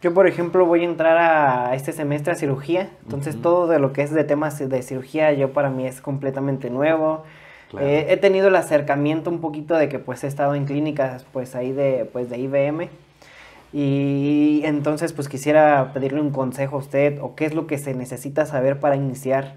Yo, por ejemplo, voy a entrar a este semestre a cirugía, entonces todo de lo que es de temas de cirugía, yo para mí es completamente nuevo. Eh, he tenido el acercamiento un poquito de que pues he estado en clínicas pues ahí de, pues, de IBM y entonces pues quisiera pedirle un consejo a usted o qué es lo que se necesita saber para iniciar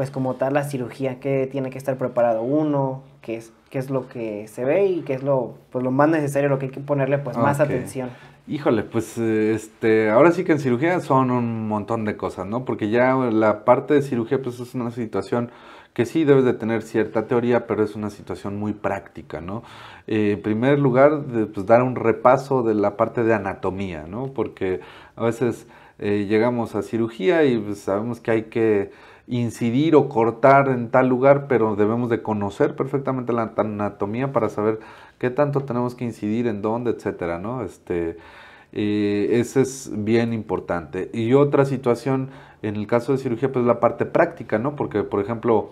pues como tal la cirugía, que tiene que estar preparado uno, qué es, qué es lo que se ve y qué es lo, pues lo más necesario, lo que hay que ponerle pues más atención. Híjole, pues este, ahora sí que en cirugía son un montón de cosas, ¿no? Porque ya la parte de cirugía pues es una situación que sí debes de tener cierta teoría, pero es una situación muy práctica, ¿no? Eh, en primer lugar, pues dar un repaso de la parte de anatomía, ¿no? Porque a veces eh, llegamos a cirugía y pues, sabemos que hay que incidir o cortar en tal lugar, pero debemos de conocer perfectamente la anatomía para saber qué tanto tenemos que incidir, en dónde, etcétera, ¿no? Este, eh, ese es bien importante. Y otra situación, en el caso de cirugía, pues la parte práctica, ¿no? Porque, por ejemplo,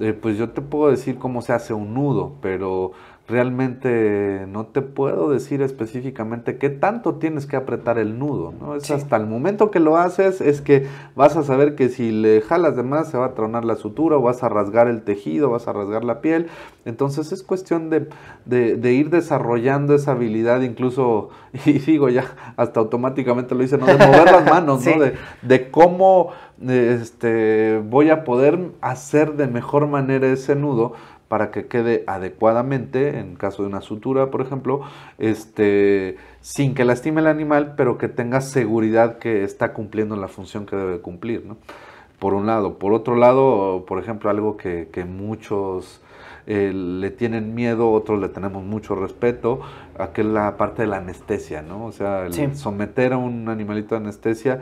eh, pues yo te puedo decir cómo se hace un nudo, pero realmente no te puedo decir específicamente qué tanto tienes que apretar el nudo, ¿no? Es hasta el momento que lo haces, es que vas a saber que si le jalas de más se va a tronar la sutura, o vas a rasgar el tejido, vas a rasgar la piel. Entonces es cuestión de, ir desarrollando esa habilidad, incluso, y digo ya, hasta automáticamente lo hice, ¿no? De mover las manos, ¿no? De, cómo este, voy a poder hacer de mejor manera ese nudo para que quede adecuadamente, en caso de una sutura, por ejemplo, este, sin que lastime el animal, pero que tenga seguridad que está cumpliendo la función que debe cumplir, Por un lado. Por otro lado, por ejemplo, algo que, muchos eh, le tienen miedo, otros le tenemos mucho respeto, la parte de la anestesia, ¿no? O sea, someter a un animalito a anestesia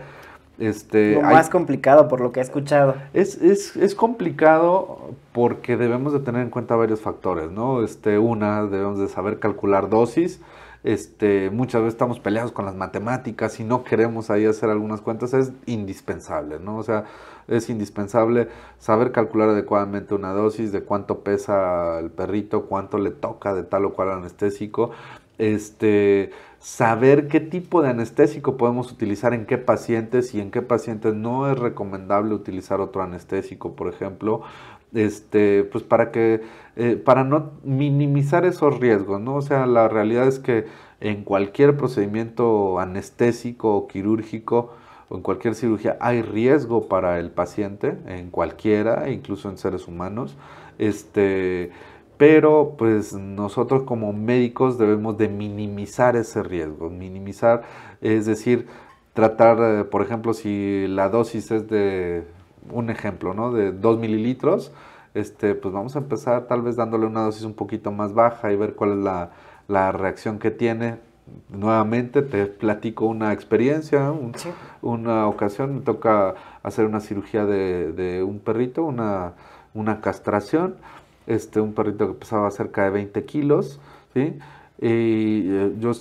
este, lo más complicado por lo que he escuchado. Es, es, es, complicado porque debemos de tener en cuenta varios factores, ¿no? Este, una, debemos de saber calcular dosis. Este, muchas veces estamos peleados con las matemáticas y no queremos ahí hacer algunas cuentas, es indispensable, ¿no? O sea, es indispensable saber calcular adecuadamente una dosis, de cuánto pesa el perrito, cuánto le toca de tal o cual anestésico, este, saber qué tipo de anestésico podemos utilizar en qué pacientes y en qué pacientes no es recomendable utilizar otro anestésico, por ejemplo, este, pues para que, eh, para no minimizar esos riesgos, ¿no? O sea, la realidad es que en cualquier procedimiento anestésico o quirúrgico o en cualquier cirugía hay riesgo para el paciente, en cualquiera, incluso en seres humanos, este pero pues nosotros como médicos debemos de minimizar ese riesgo, minimizar, es decir, tratar, eh, por ejemplo, si la dosis es de, un ejemplo, ¿no? De 2 mililitros, este, pues vamos a empezar tal vez dándole una dosis un poquito más baja y ver cuál es la, reacción que tiene. Nuevamente te platico una experiencia, una ocasión, me toca hacer una cirugía de, un perrito, una, una castración este, un perrito que pesaba cerca de 20 kilos, ¿sí? Y eh, yo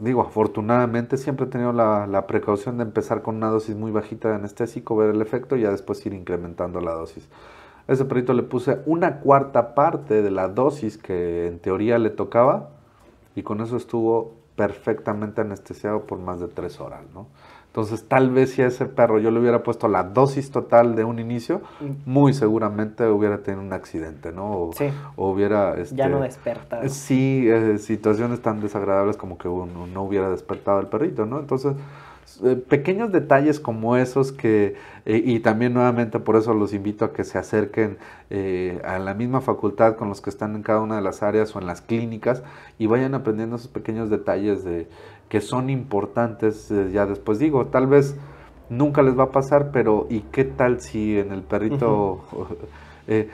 digo, afortunadamente siempre he tenido la, la, precaución de empezar con una dosis muy bajita de anestésico, ver el efecto y ya después ir incrementando la dosis. A ese perrito le puse una cuarta parte de la dosis que en teoría le tocaba y con eso estuvo perfectamente anestesiado por más de tres horas, ¿no? Entonces, tal vez si a ese perro yo le hubiera puesto la dosis total de un inicio, mm. muy seguramente hubiera tenido un accidente, ¿no? O, hubiera... Este, ya no despertado. Sí, eh, situaciones tan desagradables como que uno no hubiera despertado el perrito, ¿no? Entonces, eh, pequeños detalles como esos que, eh, y también nuevamente por eso los invito a que se acerquen eh, a la misma facultad con los que están en cada una de las áreas o en las clínicas y vayan aprendiendo esos pequeños detalles de, que son importantes ya después. Digo, tal vez nunca les va a pasar, pero ¿y qué tal si en el perrito... Eh,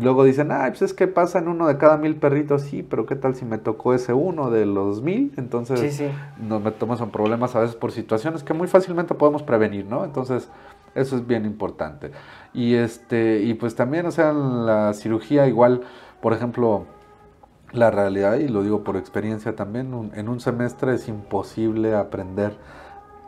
luego dicen, ah, pues es que pasa en uno de cada mil perritos, sí, pero ¿qué tal si me tocó ese uno de los mil? Entonces nos metemos en problemas a veces por situaciones que muy fácilmente podemos prevenir, ¿no? Entonces eso es bien importante. Y, este, y pues también, o sea, la cirugía igual, por ejemplo, la realidad, y lo digo por experiencia también, en un semestre es imposible aprender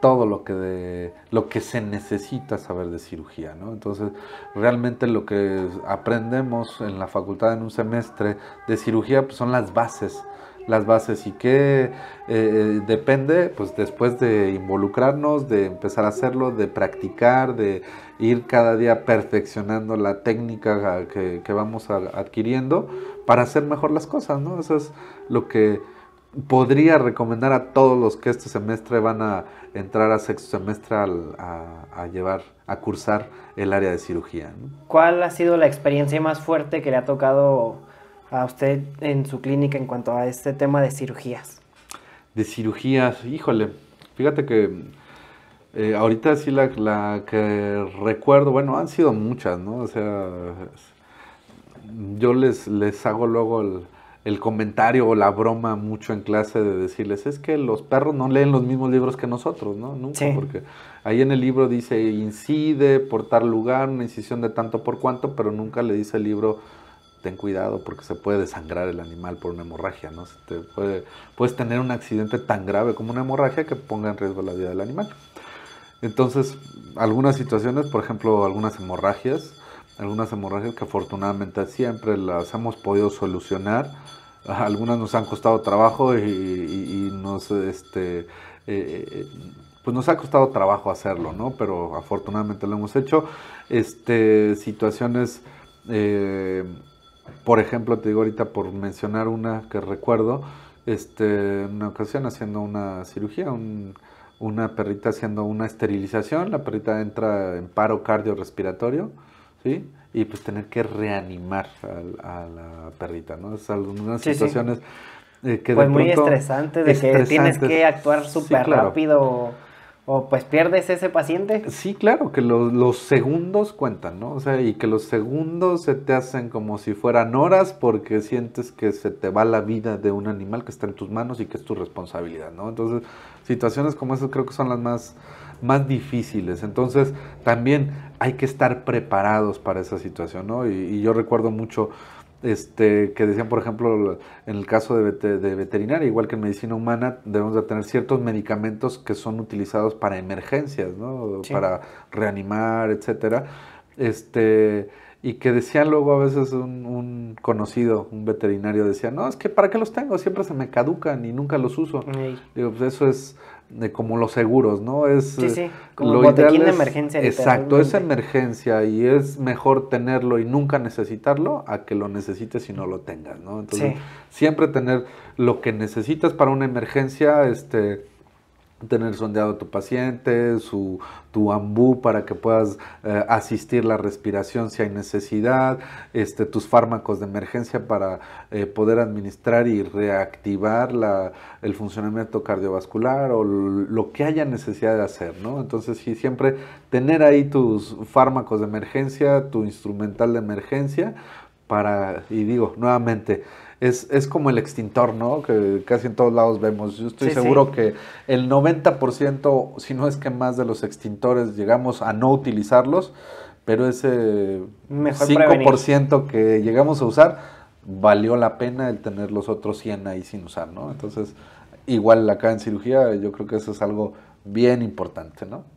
todo lo que, de, lo que se necesita saber de cirugía. ¿no? Entonces, realmente lo que aprendemos en la facultad en un semestre de cirugía pues son las bases. Las bases y que eh, eh, depende, pues después de involucrarnos, de empezar a hacerlo, de practicar, de ir cada día perfeccionando la técnica que, vamos adquiriendo para hacer mejor las cosas, ¿no? Eso es lo que podría recomendar a todos los que este semestre van a entrar a sexto semestre a, llevar, a cursar el área de cirugía. ¿Cuál ha sido la experiencia más fuerte que le ha tocado a usted en su clínica en cuanto a este tema de cirugías? De cirugías, híjole, fíjate que eh, ahorita sí la, la que recuerdo, bueno, han sido muchas, ¿no? O sea, yo les, les hago luego el el comentario o la broma mucho en clase de decirles, es que los perros no leen los mismos libros que nosotros, ¿no? Nunca, porque ahí en el libro dice incide por tal lugar, una incisión de tanto por cuanto, pero nunca le dice el libro ten cuidado porque se puede desangrar el animal por una hemorragia, ¿no? Se te puede, puedes tener un accidente tan grave como una hemorragia que ponga en riesgo la vida del animal. Entonces, algunas situaciones, por ejemplo, algunas hemorragias, algunas hemorragias que afortunadamente siempre las hemos podido solucionar. Algunas nos han costado trabajo y, nos, este, eh, eh, pues nos ha costado trabajo hacerlo, Pero afortunadamente lo hemos hecho. Este, situaciones, eh, por ejemplo, te digo ahorita por mencionar una que recuerdo, este, una ocasión haciendo una cirugía, una perrita haciendo una esterilización, la perrita entra en paro cardiorrespiratorio y pues tener que reanimar a, la perrita, ¿no? Es algunas unas situaciones eh, que pues, muy estresante de que tienes que actuar súper rápido o pues pierdes ese paciente. Sí, claro, que los, segundos cuentan, ¿no? O sea, y que los segundos se te hacen como si fueran horas porque sientes que se te va la vida de un animal que está en tus manos y que es tu responsabilidad, ¿no? Entonces, situaciones como esas creo que son las más, más difíciles. Entonces, también hay que estar preparados para esa situación, ¿no? Y, y yo recuerdo mucho este, que decían, por ejemplo, en el caso de, veterinaria, igual que en medicina humana, debemos de tener ciertos medicamentos que son utilizados para emergencias, ¿no? Para reanimar, etcétera. Este, y que decían luego a veces un, conocido, un veterinario, decía, no, es que ¿para qué los tengo? Siempre se me caducan y nunca los uso. Digo, pues eso es de como los seguros, ¿no? Es sí, eh, como lo botiquín de emergencia. Exacto, es emergencia y es mejor tenerlo y nunca necesitarlo a que lo necesites y no lo tengas, ¿no? Entonces, siempre tener lo que necesitas para una emergencia, este tener sondeado a tu paciente, su, tu ambú para que puedas eh, asistir la respiración si hay necesidad, este, tus fármacos de emergencia para eh, poder administrar y reactivar el funcionamiento cardiovascular o lo que haya necesidad de hacer, ¿no? Entonces, sí, siempre tener ahí tus fármacos de emergencia, tu instrumental de emergencia para, y digo, nuevamente, es, como el extintor, ¿no? Que casi en todos lados vemos. Yo estoy seguro que el 90%, si no es que más de los extintores, llegamos a no utilizarlos, pero ese 5% que llegamos a usar, valió la pena el tener los otros 100 ahí sin usar, ¿no? Entonces, igual acá en cirugía, yo creo que eso es algo bien importante, ¿no?